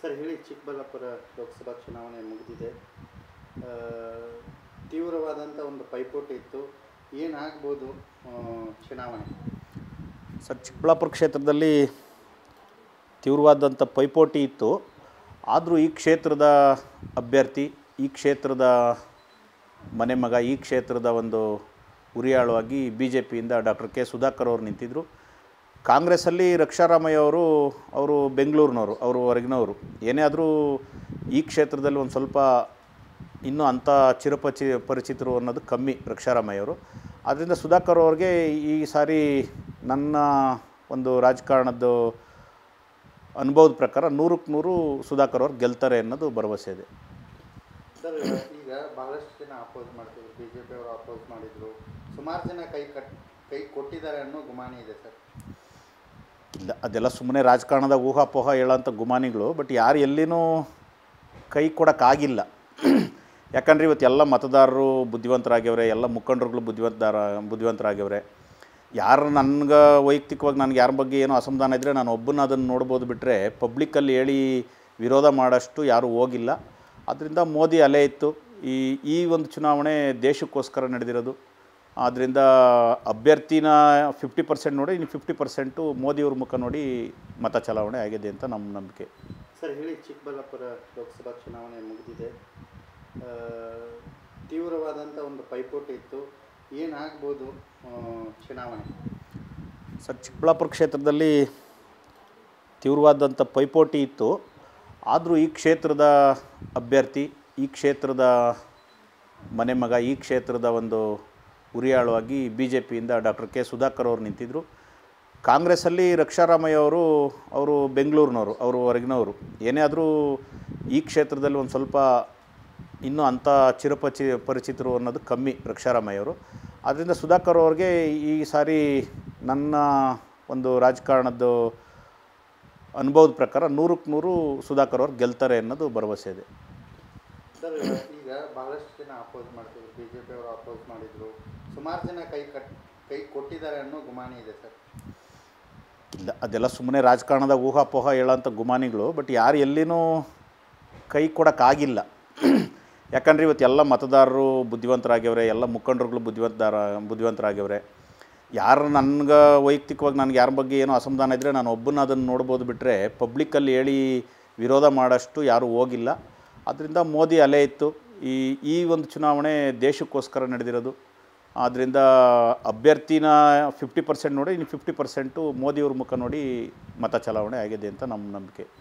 sir ಹೇಳಿ ಚಿಕ್ಕಬಳ್ಳಾಪುರ ಲೋಕಸಭಾ ಚುನಾವಣೆ ಮುಗಿದಿದೆ ತೀವ್ರವಾದಂಥ ಒಂದು ಪೈಪೋಟಿ ಇತ್ತು ಏನಾಗ್ಬೋದು ಚುನಾವಣೆ ಸರ್ ಚಿಕ್ಕಬಳ್ಳಾಪುರ ಕ್ಷೇತ್ರದಲ್ಲಿ ತೀವ್ರವಾದಂಥ ಪೈಪೋಟಿ ಇತ್ತು ಆದರೂ ಈ ಕ್ಷೇತ್ರದ ಅಭ್ಯರ್ಥಿ ಈ ಕ್ಷೇತ್ರದ ಮನೆ ಮಗ ಈ ಕ್ಷೇತ್ರದ ಒಂದು ಉರಿಯಾಳುವಾಗಿ ಬಿ ಜೆ ಪಿಯಿಂದ ಡಾಕ್ಟರ್ ಕೆ ಸುಧಾಕರ್ ಅವರು ನಿಂತಿದ್ದರು ಕಾಂಗ್ರೆಸ್ಸಲ್ಲಿ ರಕ್ಷಾರಾಮಯ್ಯ ಅವರು ಅವರು ಬೆಂಗಳೂರಿನವರು ಅವರು ಹೊರಗಿನವರು ಏನೇ ಆದರೂ ಈ ಕ್ಷೇತ್ರದಲ್ಲಿ ಒಂದು ಸ್ವಲ್ಪ ಇನ್ನೂ ಅಂಥ ಚಿರಪಚಿ ಪರಿಚಿತರು ಅನ್ನೋದು ಕಮ್ಮಿ ರಕ್ಷಾರಾಮಯ್ಯ ಅವರು ಆದ್ದರಿಂದ ಸುಧಾಕರ್ ಅವ್ರಿಗೆ ಈ ಸಾರಿ ನನ್ನ ಒಂದು ರಾಜಕಾರಣದ್ದು ಅನುಭವದ ಪ್ರಕಾರ ನೂರಕ್ಕೆ ನೂರು ಸುಧಾಕರ್ ಅವ್ರು ಗೆಲ್ತಾರೆ ಅನ್ನೋದು ಭರವಸೆ ಇದೆ ಸರ್ ಈಗ ಬಹಳಷ್ಟು ಜನ ಅಪೋಸ್ ಮಾಡ್ತಿದ್ರು ಬಿ ಜೆ ಪಿ ಅವರು ಅಪೋಸ್ ಮಾಡಿದರು ಸುಮಾರು ಜನ ಕೈ ಕಟ್ ಕೈ ಕೊಟ್ಟಿದ್ದಾರೆ ಅನ್ನೋ ಗುಮಾನಿ ಇದೆ ಸರ್ ಇಲ್ಲ ಅದೆಲ್ಲ ಸುಮ್ಮನೆ ರಾಜಕಾರಣದಾಗ ಊಹಾಪೋಹ ಹೇಳೋಂಥ ಗುಮಾನಿಗಳು ಬಟ್ ಯಾರು ಎಲ್ಲಿನೂ ಕೈ ಕೊಡೋಕ್ಕಾಗಿಲ್ಲ ಯಾಕಂದರೆ ಇವತ್ತು ಎಲ್ಲ ಮತದಾರರು ಬುದ್ಧಿವಂತರಾಗ್ಯವ್ರೆ ಎಲ್ಲ ಮುಖಂಡರುಗಳು ಬುದ್ಧಿವಂತರ ಬುದ್ಧಿವಂತರಾಗ್ಯವ್ರೆ ಯಾರು ನನಗೆ ವೈಯಕ್ತಿಕವಾಗಿ ನನಗೆ ಯಾರ ಬಗ್ಗೆ ಏನೋ ಅಸಮಾಧಾನ ಇದ್ದರೆ ನಾನು ಒಬ್ಬನ ಅದನ್ನು ನೋಡ್ಬೋದು ಬಿಟ್ಟರೆ ಪಬ್ಲಿಕ್ಕಲ್ಲಿ ಹೇಳಿ ವಿರೋಧ ಮಾಡೋಷ್ಟು ಯಾರೂ ಹೋಗಿಲ್ಲ ಆದ್ದರಿಂದ ಮೋದಿ ಅಲೆ ಇತ್ತು ಈ ಈ ಒಂದು ಚುನಾವಣೆ ದೇಶಕ್ಕೋಸ್ಕರ ನಡೆದಿರೋದು ಆದ್ದರಿಂದ ಅಭ್ಯರ್ಥಿನ ಫಿಫ್ಟಿ ಪರ್ಸೆಂಟ್ ನೋಡಿ ಇನ್ನು ಫಿಫ್ಟಿ ಪರ್ಸೆಂಟು ಮೋದಿಯವ್ರ ಮುಖ ನೋಡಿ ಮತ ಚಲಾವಣೆ ಆಗಿದೆ ಅಂತ ನಮ್ಮ ನಂಬಿಕೆ ಸರ್ ಹೇಳಿ ಚಿಕ್ಕಬಳ್ಳಾಪುರ ಲೋಕಸಭಾ ಚುನಾವಣೆ ಮುಗಿದಿದೆ ತೀವ್ರವಾದಂಥ ಒಂದು ಪೈಪೋಟಿ ಇತ್ತು ಏನಾಗ್ಬೋದು ಚುನಾವಣೆ ಸರ್ ಚಿಕ್ಕಬಳ್ಳಾಪುರ ಕ್ಷೇತ್ರದಲ್ಲಿ ತೀವ್ರವಾದಂಥ ಪೈಪೋಟಿ ಇತ್ತು ಆದರೂ ಈ ಕ್ಷೇತ್ರದ ಅಭ್ಯರ್ಥಿ ಈ ಕ್ಷೇತ್ರದ ಮನೆ ಮಗ ಈ ಕ್ಷೇತ್ರದ ಒಂದು ಉರಿಯಾಳುವಾಗಿ ಬಿ ಜೆ ಪಿಯಿಂದ ಡಾಕ್ಟರ್ ಕೆ ಸುಧಾಕರ್ ಅವರು ನಿಂತಿದ್ದರು ಕಾಂಗ್ರೆಸ್ಸಲ್ಲಿ ರಕ್ಷಾರಾಮಯ್ಯ ಅವರು ಅವರು ಬೆಂಗಳೂರಿನವರು ಅವರು ಹೊರಗಿನವರು ಏನೇ ಆದರೂ ಈ ಕ್ಷೇತ್ರದಲ್ಲಿ ಒಂದು ಸ್ವಲ್ಪ ಇನ್ನೂ ಅಂಥ ಚಿರಪಚಿ ಪರಿಚಿತರು ಅನ್ನೋದು ಕಮ್ಮಿ ರಕ್ಷಾರಾಮಯ್ಯ ಅವರು ಆದ್ದರಿಂದ ಸುಧಾಕರ್ ಅವ್ರಿಗೆ ಈ ಸಾರಿ ನನ್ನ ಒಂದು ರಾಜಕಾರಣದ ಅನುಭವದ ಪ್ರಕಾರ ನೂರಕ್ಕೆ ನೂರು ಸುಧಾಕರ್ ಅವ್ರು ಗೆಲ್ತಾರೆ ಅನ್ನೋದು ಭರವಸೆ ಇದೆ ಸರ್ ಮಾಡ್ತಿದ್ರು ಸುಮಾರು ಜನ ಕೈ ಕೈ ಕೊಟ್ಟಿದ್ದಾರೆ ಅನ್ನೋ ಗುಮಾನಿ ಇದೆ ಸರ್ ಇಲ್ಲ ಅದೆಲ್ಲ ಸುಮ್ಮನೆ ರಾಜಕಾರಣದ ಊಹಾಪೋಹ ಹೇಳೋಂಥ ಗುಮಾನಿಗಳು ಬಟ್ ಯಾರು ಎಲ್ಲಿನೂ ಕೈ ಕೊಡೋಕ್ಕಾಗಿಲ್ಲ ಯಾಕಂದರೆ ಇವತ್ತು ಎಲ್ಲ ಮತದಾರರು ಬುದ್ಧಿವಂತರಾಗ್ಯವ್ರೆ ಎಲ್ಲ ಮುಖಂಡರುಗಳು ಬುದ್ಧಿವಂತರ ಬುದ್ಧಿವಂತರಾಗ್ಯವ್ರೆ ಯಾರು ನನಗೆ ವೈಯಕ್ತಿಕವಾಗಿ ನನಗೆ ಯಾರ ಬಗ್ಗೆ ಏನೋ ಅಸಮಾಧಾನ ಇದ್ದರೆ ನಾನು ಒಬ್ಬನ ಅದನ್ನು ನೋಡ್ಬೋದು ಬಿಟ್ಟರೆ ಪಬ್ಲಿಕ್ಕಲ್ಲಿ ಹೇಳಿ ವಿರೋಧ ಮಾಡೋಷ್ಟು ಯಾರೂ ಹೋಗಿಲ್ಲ ಆದ್ದರಿಂದ ಮೋದಿ ಅಲೆ ಇತ್ತು ಈ ಈ ಒಂದು ಚುನಾವಣೆ ದೇಶಕ್ಕೋಸ್ಕರ ನಡೆದಿರೋದು ಆದ್ದರಿಂದ ಅಭ್ಯರ್ಥಿನ ಫಿಫ್ಟಿ ಪರ್ಸೆಂಟ್ ನೋಡಿ ಇನ್ನು ಫಿಫ್ಟಿ ಪರ್ಸೆಂಟು ಮೋದಿಯವ್ರ ಮುಖ ನೋಡಿ ಮತ ಚಲಾವಣೆ ಆಗಿದೆ ಅಂತ ನಮ್ಮ ನಂಬಿಕೆ